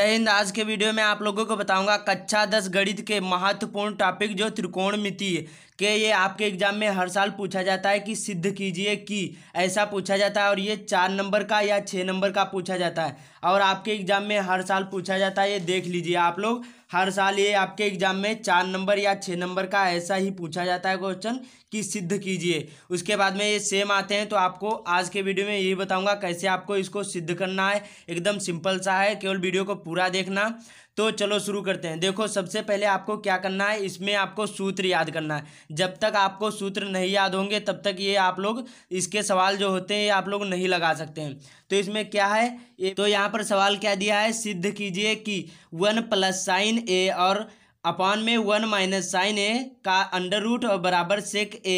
जय हिंद आज के वीडियो में आप लोगों को बताऊंगा कक्षा दस गणित के महत्वपूर्ण टॉपिक जो है के ये आपके एग्जाम में हर साल पूछा जाता है कि सिद्ध कीजिए कि ऐसा पूछा जाता है और ये चार नंबर का या छः नंबर का पूछा जाता है और आपके एग्जाम में हर साल पूछा जाता है ये देख लीजिए आप लोग हर साल ये आपके एग्जाम में चार नंबर या छः नंबर का ऐसा ही पूछा जाता है क्वेश्चन कि सिद्ध कीजिए उसके बाद में ये सेम आते हैं तो आपको आज के वीडियो में यही बताऊंगा कैसे आपको इसको सिद्ध करना है एकदम सिंपल सा है केवल वीडियो को पूरा देखना तो चलो शुरू करते हैं देखो सबसे पहले आपको क्या करना है इसमें आपको सूत्र याद करना है जब तक आपको सूत्र नहीं याद होंगे तब तक ये आप लोग इसके सवाल जो होते हैं ये आप लोग नहीं लगा सकते हैं तो इसमें क्या है तो यहाँ पर सवाल क्या दिया है सिद्ध कीजिए कि वन प्लस साइन ए और अपॉन में वन माइनस साइन ए का अंडर रूट और बराबर सेक ए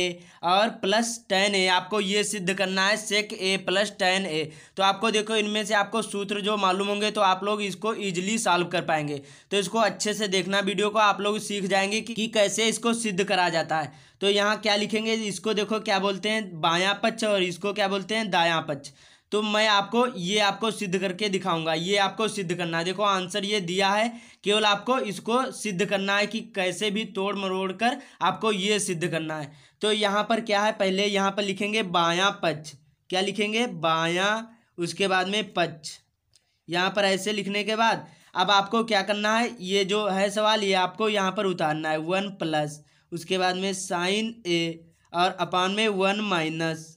और प्लस टेन ए आपको ये सिद्ध करना है सेक ए प्लस टेन ए तो आपको देखो इनमें से आपको सूत्र जो मालूम होंगे तो आप लोग इसको ईजिली सॉल्व कर पाएंगे तो इसको अच्छे से देखना वीडियो को आप लोग सीख जाएंगे कि, कि कैसे इसको सिद्ध करा जाता है तो यहाँ क्या लिखेंगे इसको देखो क्या बोलते हैं बायाँ पक्ष और इसको क्या बोलते हैं दायाँ पक्ष तो मैं आपको ये आपको सिद्ध करके दिखाऊंगा ये आपको सिद्ध करना है देखो आंसर ये दिया है केवल आपको इसको सिद्ध करना है कि कैसे भी तोड़ मरोड़ कर आपको ये सिद्ध करना है तो यहाँ पर क्या है पहले यहाँ पर लिखेंगे बायां पक्ष क्या लिखेंगे बायां उसके बाद में पक्ष यहाँ पर ऐसे लिखने के बाद अब आपको क्या करना है ये जो है सवाल ये आपको यहाँ पर उतारना है वन प्लस उसके बाद में साइन ए और अपान में वन माइनस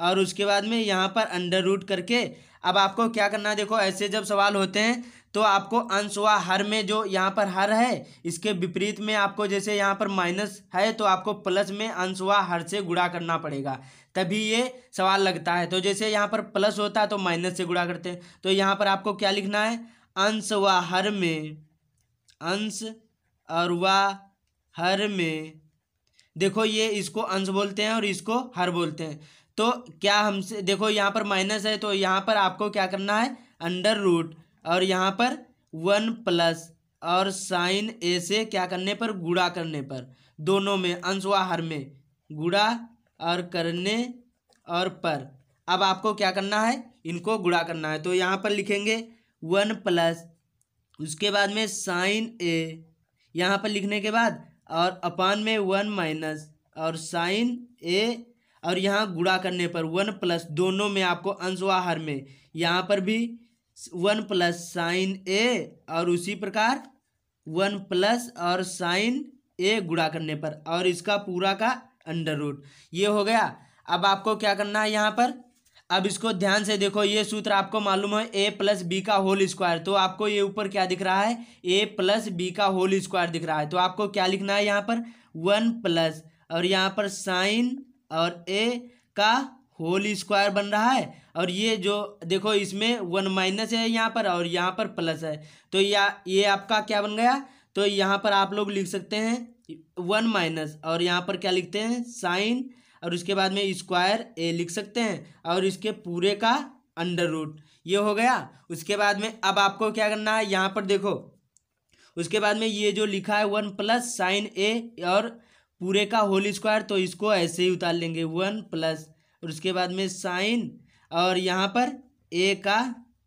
और उसके बाद में यहाँ पर अंडर रूट करके अब आपको क्या करना है देखो ऐसे जब सवाल होते हैं तो आपको अंश व हर में जो यहाँ पर हर है इसके विपरीत में आपको जैसे यहाँ पर माइनस है तो आपको प्लस में अंश व हर से गुणा करना पड़ेगा तभी ये सवाल लगता है तो जैसे यहाँ पर प्लस होता है तो माइनस से गुणा करते हैं तो यहाँ पर आपको क्या लिखना है अंश व हर में अंश और व हर में देखो ये इसको अंश बोलते हैं और इसको हर बोलते हैं तो क्या हमसे देखो यहाँ पर माइनस है तो यहाँ पर आपको क्या करना है अंडर रूट और यहाँ पर वन प्लस और साइन ए से क्या करने पर गुड़ा करने पर दोनों में अंशवा हर में गुड़ा और करने और पर अब आपको क्या करना है इनको गुड़ा करना है तो यहाँ पर लिखेंगे वन प्लस उसके बाद में साइन ए यहाँ पर लिखने के बाद और अपान में वन माइनस और साइन ए और यहाँ गुड़ा करने पर वन प्लस दोनों में आपको अंशवाहर में यहाँ पर भी वन प्लस साइन ए और उसी प्रकार वन प्लस और साइन ए गुड़ा करने पर और इसका पूरा का अंडर रूट ये हो गया अब आपको क्या करना है यहाँ पर अब इसको ध्यान से देखो ये सूत्र आपको मालूम है ए प्लस बी का होल स्क्वायर तो आपको ये ऊपर क्या दिख रहा है ए प्लस बी का होल स्क्वायर दिख रहा है तो आपको क्या लिखना है यहाँ पर वन प्लस और यहाँ पर साइन और ए का होल स्क्वायर बन रहा है और ये जो देखो इसमें वन माइनस है यहाँ पर और यहाँ पर प्लस है तो या ये आपका क्या बन गया तो यहाँ पर आप लोग लिख सकते हैं वन माइनस और यहाँ पर क्या लिखते हैं साइन और उसके बाद में स्क्वायर ए लिख सकते हैं और इसके पूरे का अंडर रूट ये हो गया उसके बाद में अब आपको क्या करना है यहाँ पर देखो उसके बाद में ये जो लिखा है वन प्लस साइन ए और पूरे का होल स्क्वायर तो इसको ऐसे ही उतार लेंगे वन प्लस और उसके बाद में साइन और यहाँ पर ए का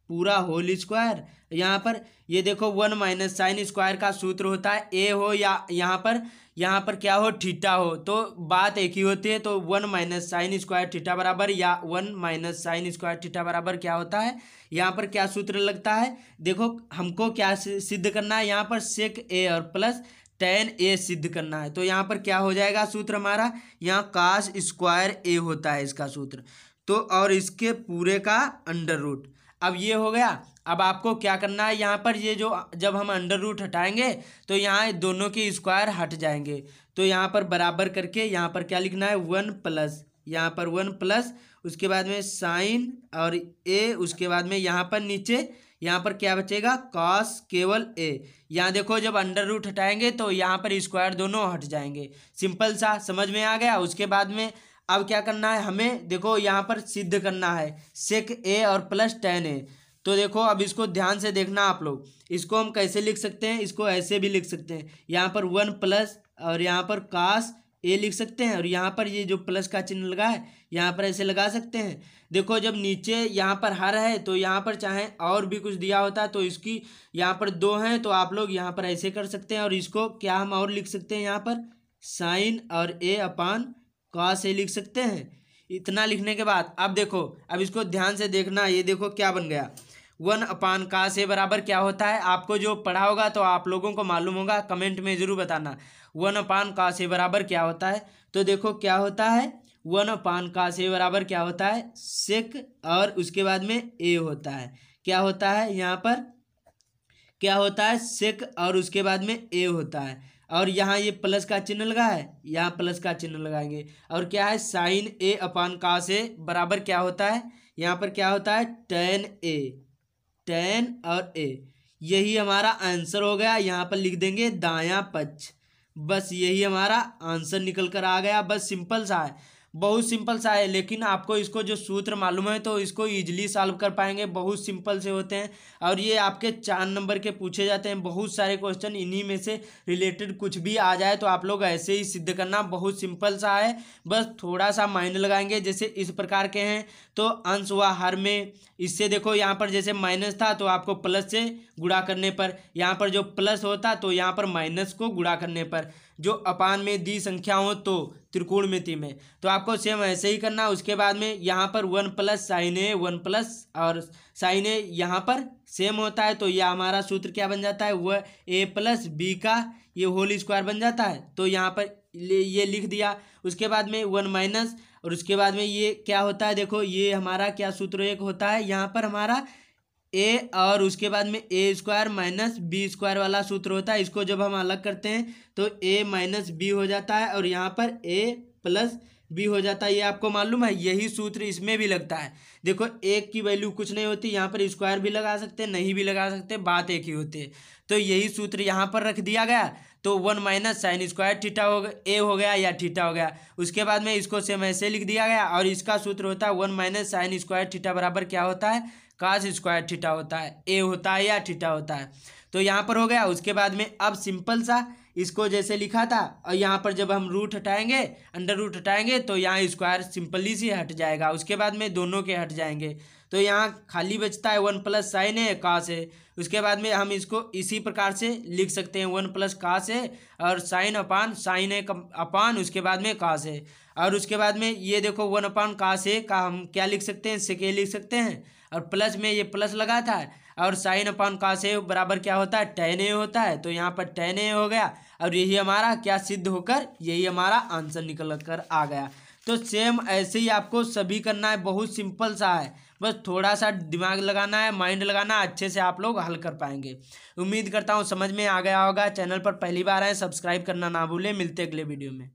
पूरा होल स्क्वायर यहाँ पर ये देखो वन माइनस साइन स्क्वायर का सूत्र होता है ए हो या यहाँ पर यहाँ पर क्या हो ठीटा हो तो बात एक ही होती है तो one minus sine square theta बराबर या one minus sine square theta बराबर क्या होता है यहाँ पर क्या सूत्र लगता है देखो हमको क्या सिद्ध करना है यहाँ पर सेक ए और प्लस टेन ए सिद्ध करना है तो यहाँ पर क्या हो जाएगा सूत्र हमारा यहाँ काश स्क्वायर ए होता है इसका सूत्र तो और इसके पूरे का अंडर रूट अब ये हो गया अब आपको क्या करना है यहाँ पर ये जो जब हम अंडर रूट हटाएंगे तो यहाँ दोनों के स्क्वायर हट जाएंगे तो यहाँ पर बराबर करके यहाँ पर क्या लिखना है वन प्लस यहाँ पर वन प्लस उसके बाद में साइन और ए उसके बाद में यहाँ पर नीचे यहाँ पर क्या बचेगा कॉस केवल ए यहाँ देखो जब अंडर रूट हटाएंगे तो यहाँ पर स्क्वायर दोनों हट जाएंगे सिंपल सा समझ में आ गया उसके बाद में अब क्या करना है हमें देखो यहाँ पर सिद्ध करना है सेक ए और प्लस टेन ए तो देखो अब इसको ध्यान से देखना आप लोग इसको हम कैसे लिख सकते हैं इसको ऐसे भी लिख सकते हैं यहाँ पर वन प्लस और यहाँ पर कास ए लिख सकते हैं और यहाँ पर ये जो प्लस का चिन्ह लगा है यहाँ पर ऐसे लगा सकते हैं देखो जब नीचे यहाँ पर हर है तो यहाँ पर चाहे और भी कुछ दिया होता तो इसकी यहाँ पर दो हैं तो आप लोग यहाँ पर ऐसे कर सकते हैं और इसको क्या हम और लिख सकते हैं यहाँ पर साइन और ए अपान कॉस ए लिख सकते हैं इतना लिखने के बाद अब देखो अब इसको ध्यान से देखना ये देखो क्या बन गया वन अपान का से बराबर क्या होता है आपको जो पढ़ा होगा तो आप लोगों को मालूम होगा कमेंट में ज़रूर बताना वन अपान का से बराबर क्या होता है तो देखो क्या होता है वन अपान का से बराबर क्या होता है सेक और उसके बाद में ए होता है क्या होता है यहाँ पर क्या होता है सेक और उसके बाद में ए होता है और यहाँ ये प्लस का चिन्ह लगा है यहाँ प्लस का चिन्ह लगाएंगे और क्या है साइन ए अपान का से बराबर क्या होता है यहाँ पर क्या होता है टेन ए टेन और ए यही हमारा आंसर हो गया यहाँ पर लिख देंगे दाया पक्ष बस यही हमारा आंसर निकल कर आ गया बस सिंपल सा है बहुत सिंपल सा है लेकिन आपको इसको जो सूत्र मालूम है तो इसको ईजिली सॉल्व कर पाएंगे बहुत सिंपल से होते हैं और ये आपके चार नंबर के पूछे जाते हैं बहुत सारे क्वेश्चन इन्हीं में से रिलेटेड कुछ भी आ जाए तो आप लोग ऐसे ही सिद्ध करना बहुत सिंपल सा है बस थोड़ा सा माइंड लगाएंगे जैसे इस प्रकार के हैं तो अंश हुआ हर में इससे देखो यहाँ पर जैसे माइनस था तो आपको प्लस से गुड़ा करने पर यहाँ पर जो प्लस होता तो यहाँ पर माइनस को गुड़ा करने पर जो अपान में दी संख्या हो तो त्रिकोणमिति में तो आपको सेम ऐसे ही करना उसके बाद में यहाँ पर one plus sine A one plus और साइन ए यहाँ पर सेम होता है तो यह हमारा सूत्र क्या बन जाता है वह ए प्लस बी का ये होल स्क्वायर बन जाता है तो यहाँ पर ये लिख दिया उसके बाद में वन माइनस और उसके बाद में ये क्या होता है देखो ये हमारा क्या सूत्र एक होता है यहाँ पर हमारा ए और उसके बाद में A square minus B square वाला सूत्र होता है इसको जब हम अलग करते हैं तो ए माइनस बी हो जाता है और यहाँ पर ए प्लस बी हो जाता है ये आपको मालूम है यही सूत्र इसमें भी लगता है देखो एक की वैल्यू कुछ नहीं होती यहाँ पर स्क्वायर भी लगा सकते हैं नहीं भी लगा सकते बात एक ही होती है तो यही सूत्र यहाँ पर रख दिया गया तो one minus sine square theta हो गया ए हो गया या ठीठा हो गया उसके बाद में इसको सेम ऐसे लिख दिया गया और इसका सूत्र होता है one minus sine square theta बराबर क्या होता है कास स्क्वायर ठीठा होता है ए होता है या ठीठा होता है तो यहाँ पर हो गया उसके बाद में अब सिंपल सा इसको जैसे लिखा था और यहाँ पर जब हम रूट हटाएंगे अंडर रूट हटाएंगे तो यहाँ स्क्वायर सिंपली सी हट जाएगा उसके बाद में दोनों के हट जाएंगे तो यहाँ खाली बचता है वन प्लस साइन है कास है उसके बाद में हम इसको इसी प्रकार से लिख सकते हैं वन प्लस कास है और साइन अपान साइन है अपान उसके बाद में कास है और उसके बाद में ये देखो वन अपान कास है का हम क्या लिख सकते हैं सेके लिख सकते हैं और प्लस में ये प्लस लगा था और साइन अपॉन कास ए बराबर क्या होता है टेन ए होता है तो यहाँ पर टेन ए हो गया और यही हमारा क्या सिद्ध होकर यही हमारा आंसर निकल कर आ गया तो सेम ऐसे ही आपको सभी करना है बहुत सिंपल सा है बस थोड़ा सा दिमाग लगाना है माइंड लगाना अच्छे से आप लोग हल कर पाएंगे उम्मीद करता हूँ समझ में आ गया होगा चैनल पर पहली बार आए सब्सक्राइब करना ना भूलें मिलते अगले वीडियो में